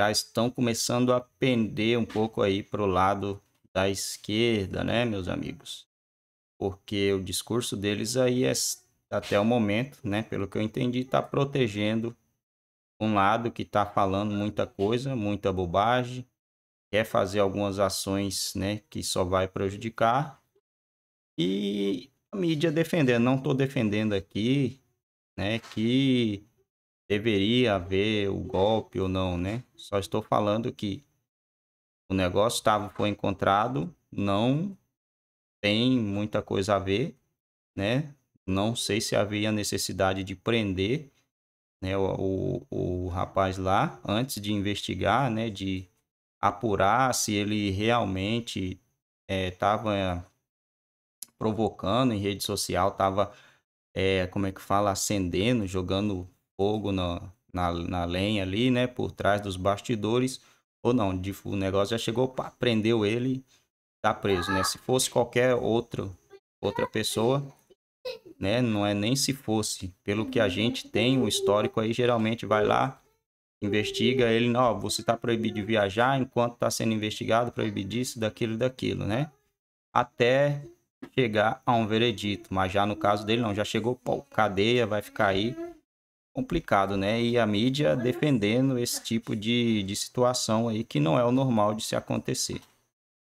já estão começando a pender um pouco aí para o lado da esquerda, né, meus amigos? Porque o discurso deles aí é, até o momento, né, pelo que eu entendi, está protegendo um lado que está falando muita coisa, muita bobagem, quer fazer algumas ações, né, que só vai prejudicar. E a mídia defendendo, não estou defendendo aqui, né, que deveria haver o golpe ou não, né? Só estou falando que o negócio tava, foi encontrado, não tem muita coisa a ver, né? Não sei se havia necessidade de prender né, o, o, o rapaz lá antes de investigar, né? De apurar se ele realmente estava eh, é, provocando em rede social, estava, é, eh, como é que fala, acendendo, jogando fogo na, na, na lenha ali, né? Por trás dos bastidores. Ou não, de, o negócio já chegou, pá, prendeu ele, tá preso, né? Se fosse qualquer outro, outra pessoa, né? Não é nem se fosse. Pelo que a gente tem, o histórico aí geralmente vai lá, investiga ele, ó, você tá proibido de viajar enquanto tá sendo investigado, proibido disso, daquilo, daquilo, né? Até chegar a um veredito, mas já no caso dele não, já chegou, pô, cadeia, vai ficar aí complicado, né? E a mídia defendendo esse tipo de, de situação aí que não é o normal de se acontecer.